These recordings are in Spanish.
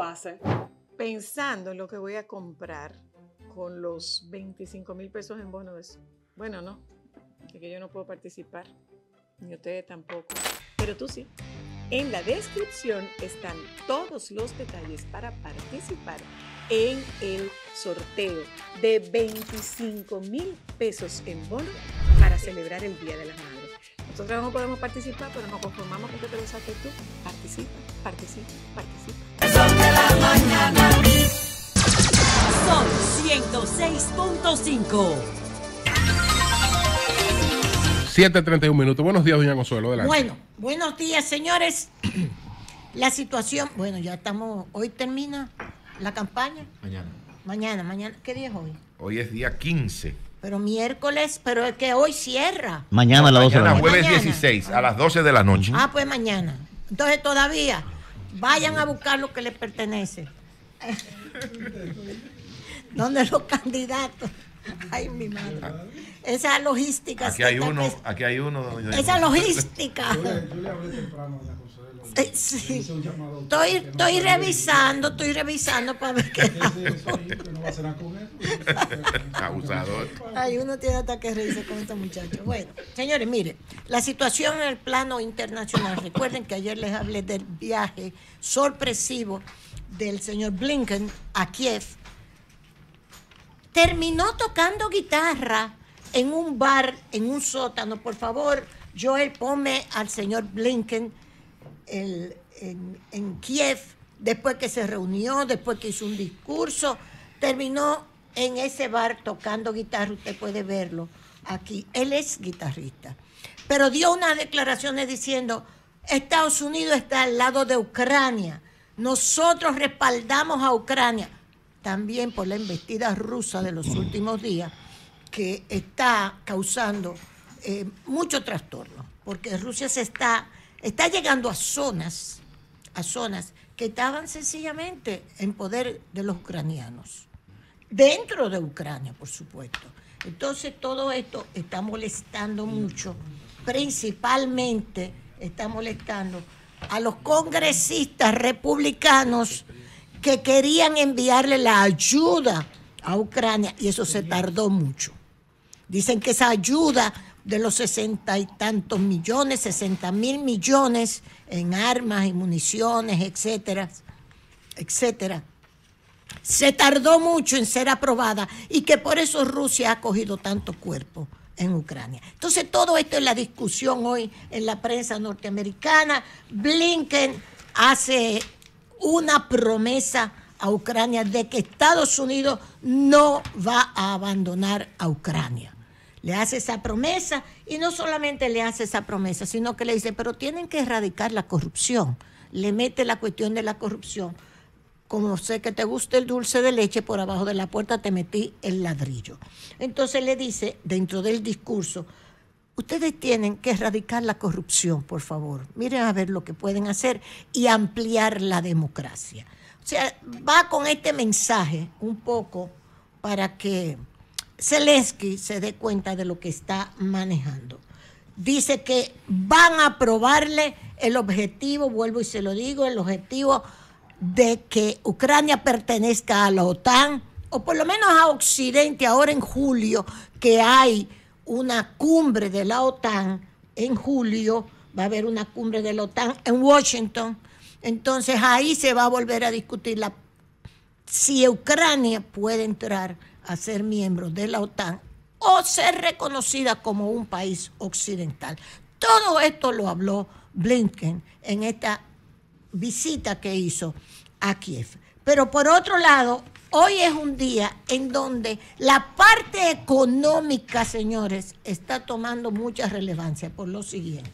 hace Pensando en lo que voy a comprar con los 25 mil pesos en bono Bueno, no, es que yo no puedo participar, ni ustedes tampoco, pero tú sí. En la descripción están todos los detalles para participar en el sorteo de 25 mil pesos en bono para celebrar el Día de las Madres. Nosotros no podemos participar, pero nos conformamos con que te lo saques tú. Participa, participa, participa de la mañana. Son 106.5. 7.31 minutos. Buenos días, doña Consuelo. Bueno, buenos días, señores. La situación, bueno, ya estamos, hoy termina la campaña. Mañana. Mañana, mañana. ¿Qué día es hoy? Hoy es día 15. Pero miércoles, pero es que hoy cierra. Mañana a las 12 de la noche. jueves 16, a ah. las 12 de la noche. Ah, pues mañana. Entonces todavía Vayan a buscar lo que les pertenece. ¿Dónde los candidatos? Ay, mi madre. Esa logística. Aquí hay uno, aquí hay uno. esa logística. Yo le, temprano la Estoy, estoy revisando, estoy revisando para ver qué. Abusador. Ay, uno tiene hasta que reírse con estos muchachos. Bueno, señores, miren la situación en el plano internacional. Recuerden que ayer les hablé del viaje sorpresivo del señor Blinken a Kiev. Terminó tocando guitarra en un bar, en un sótano. Por favor, yo Joel, ponme al señor Blinken en, en Kiev, después que se reunió, después que hizo un discurso, terminó en ese bar tocando guitarra. Usted puede verlo aquí. Él es guitarrista pero dio unas declaraciones diciendo, Estados Unidos está al lado de Ucrania, nosotros respaldamos a Ucrania, también por la embestida rusa de los últimos días, que está causando eh, mucho trastorno, porque Rusia se está, está llegando a zonas, a zonas que estaban sencillamente en poder de los ucranianos, dentro de Ucrania, por supuesto. Entonces todo esto está molestando mucho principalmente está molestando a los congresistas republicanos que querían enviarle la ayuda a Ucrania y eso se tardó mucho. Dicen que esa ayuda de los sesenta y tantos millones, sesenta mil millones en armas y municiones, etcétera, etcétera, se tardó mucho en ser aprobada y que por eso Rusia ha cogido tanto cuerpo en Ucrania. Entonces todo esto es la discusión hoy en la prensa norteamericana. Blinken hace una promesa a Ucrania de que Estados Unidos no va a abandonar a Ucrania. Le hace esa promesa y no solamente le hace esa promesa, sino que le dice, pero tienen que erradicar la corrupción. Le mete la cuestión de la corrupción como sé que te gusta el dulce de leche, por abajo de la puerta te metí el ladrillo. Entonces le dice, dentro del discurso, ustedes tienen que erradicar la corrupción, por favor. Miren a ver lo que pueden hacer y ampliar la democracia. O sea, va con este mensaje un poco para que Zelensky se dé cuenta de lo que está manejando. Dice que van a aprobarle el objetivo, vuelvo y se lo digo, el objetivo de que Ucrania pertenezca a la OTAN, o por lo menos a Occidente, ahora en julio, que hay una cumbre de la OTAN, en julio va a haber una cumbre de la OTAN en Washington, entonces ahí se va a volver a discutir si Ucrania puede entrar a ser miembro de la OTAN o ser reconocida como un país occidental. Todo esto lo habló Blinken en esta visita que hizo a Kiev. Pero por otro lado, hoy es un día en donde la parte económica, señores, está tomando mucha relevancia por lo siguiente.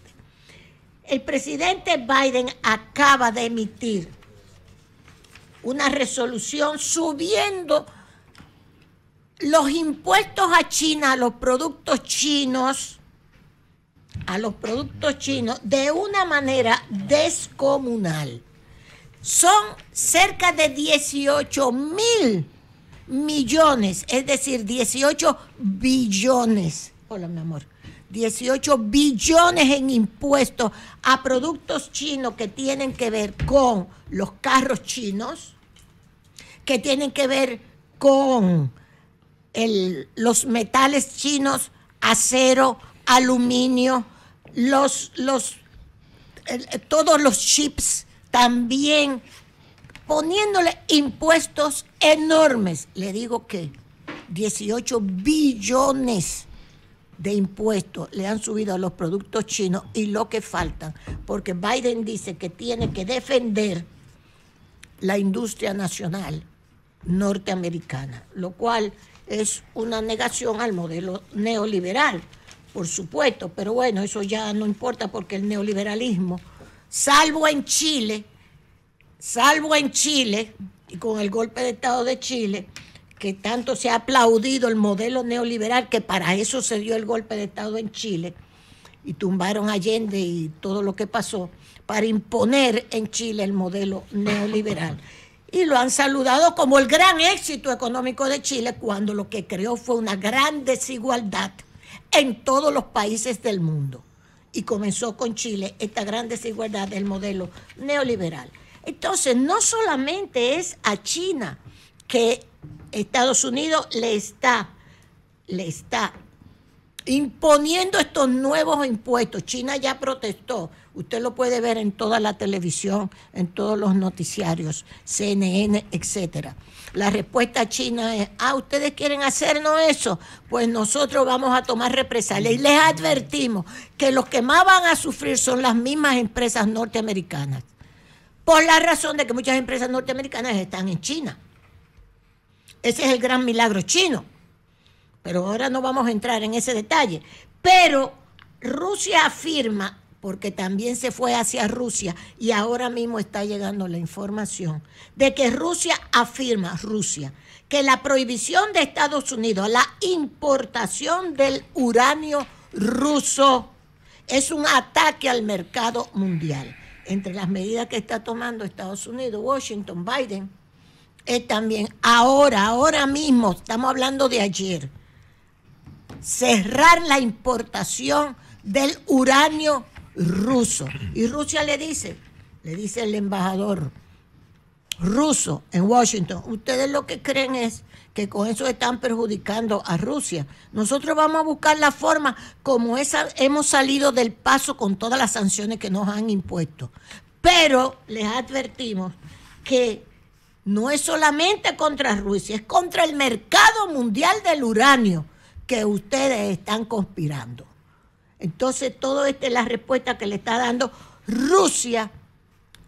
El presidente Biden acaba de emitir una resolución subiendo los impuestos a China, los productos chinos, a los productos chinos de una manera descomunal. Son cerca de 18 mil millones, es decir, 18 billones. Hola, mi amor. 18 billones en impuestos a productos chinos que tienen que ver con los carros chinos, que tienen que ver con los metales chinos, acero, aluminio, los, los, eh, todos los chips también poniéndole impuestos enormes. Le digo que 18 billones de impuestos le han subido a los productos chinos y lo que falta, porque Biden dice que tiene que defender la industria nacional norteamericana, lo cual es una negación al modelo neoliberal, por supuesto, pero bueno, eso ya no importa porque el neoliberalismo, salvo en Chile, salvo en Chile, y con el golpe de Estado de Chile, que tanto se ha aplaudido el modelo neoliberal, que para eso se dio el golpe de Estado en Chile, y tumbaron Allende y todo lo que pasó, para imponer en Chile el modelo neoliberal. Y lo han saludado como el gran éxito económico de Chile, cuando lo que creó fue una gran desigualdad en todos los países del mundo. Y comenzó con Chile esta gran desigualdad del modelo neoliberal. Entonces, no solamente es a China que Estados Unidos le está, le está imponiendo estos nuevos impuestos. China ya protestó Usted lo puede ver en toda la televisión, en todos los noticiarios, CNN, etcétera. La respuesta china es, ah, ustedes quieren hacernos eso, pues nosotros vamos a tomar represalias. Y les advertimos que los que más van a sufrir son las mismas empresas norteamericanas, por la razón de que muchas empresas norteamericanas están en China. Ese es el gran milagro chino. Pero ahora no vamos a entrar en ese detalle. Pero Rusia afirma porque también se fue hacia Rusia y ahora mismo está llegando la información de que Rusia afirma, Rusia, que la prohibición de Estados Unidos a la importación del uranio ruso es un ataque al mercado mundial. Entre las medidas que está tomando Estados Unidos, Washington, Biden, es también ahora, ahora mismo, estamos hablando de ayer, cerrar la importación del uranio ruso. Y Rusia le dice, le dice el embajador ruso en Washington, ustedes lo que creen es que con eso están perjudicando a Rusia. Nosotros vamos a buscar la forma como esa, hemos salido del paso con todas las sanciones que nos han impuesto. Pero les advertimos que no es solamente contra Rusia, es contra el mercado mundial del uranio que ustedes están conspirando. Entonces, todo esto es la respuesta que le está dando Rusia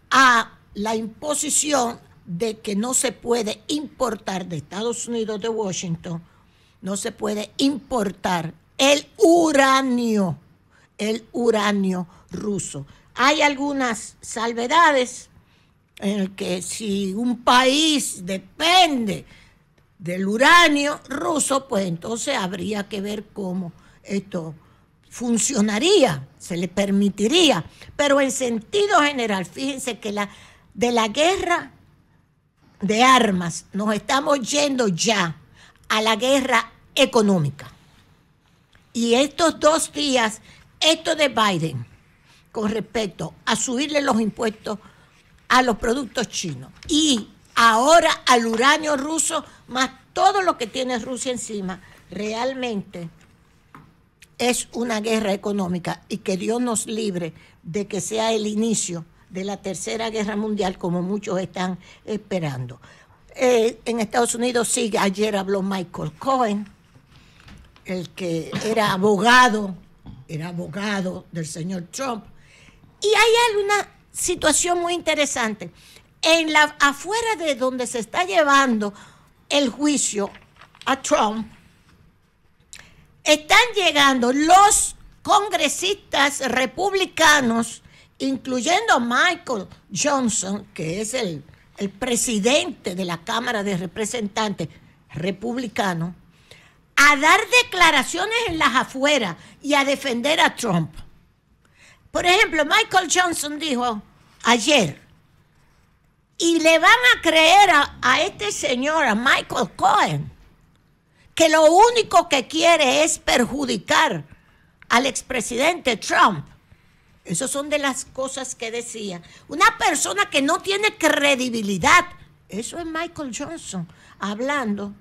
a la imposición de que no se puede importar de Estados Unidos, de Washington, no se puede importar el uranio, el uranio ruso. Hay algunas salvedades en el que si un país depende del uranio ruso, pues entonces habría que ver cómo esto funcionaría, se le permitiría, pero en sentido general, fíjense que la, de la guerra de armas nos estamos yendo ya a la guerra económica. Y estos dos días, esto de Biden con respecto a subirle los impuestos a los productos chinos y ahora al uranio ruso, más todo lo que tiene Rusia encima, realmente es una guerra económica y que Dios nos libre de que sea el inicio de la tercera guerra mundial como muchos están esperando. Eh, en Estados Unidos sí, ayer habló Michael Cohen, el que era abogado, era abogado del señor Trump. Y hay alguna situación muy interesante. En la, afuera de donde se está llevando el juicio a Trump, están llegando los congresistas republicanos, incluyendo Michael Johnson, que es el, presidente de la Cámara de Representantes republicano, a dar declaraciones en las afueras y a defender a Trump. Por ejemplo, Michael Johnson dijo ayer, y le van a creer a este señor, a Michael Cohen, que lo único que quiere es perjudicar al expresidente Trump. Esas son de las cosas que decía. Una persona que no tiene credibilidad. Eso es Michael Johnson hablando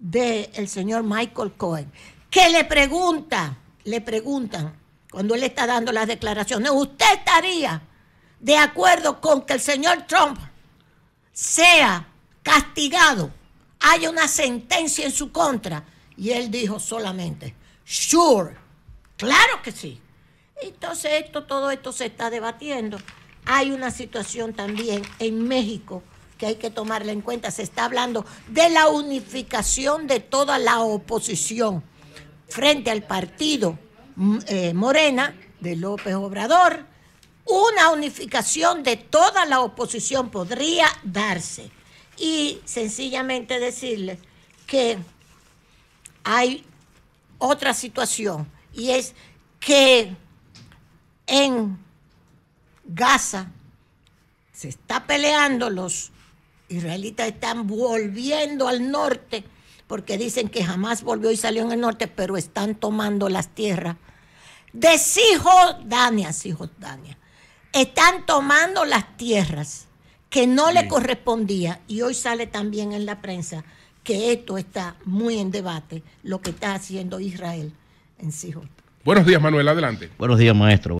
del el señor Michael Cohen. Que le pregunta, le preguntan, cuando él está dando las declaraciones, ¿usted estaría de acuerdo con que el señor Trump sea castigado hay una sentencia en su contra. Y él dijo solamente, sure, claro que sí. Entonces esto, todo esto se está debatiendo. Hay una situación también en México que hay que tomarla en cuenta. Se está hablando de la unificación de toda la oposición frente al partido mm, eh, Morena de López Obrador. Una unificación de toda la oposición podría darse y sencillamente decirles que hay otra situación y es que en Gaza se está peleando, los israelitas están volviendo al norte, porque dicen que jamás volvió y salió en el norte, pero están tomando las tierras de Cisjordania, Dania, Están tomando las tierras que no le correspondía, y hoy sale también en la prensa que esto está muy en debate, lo que está haciendo Israel en Sijo. Buenos días, Manuel, adelante. Buenos días, maestro.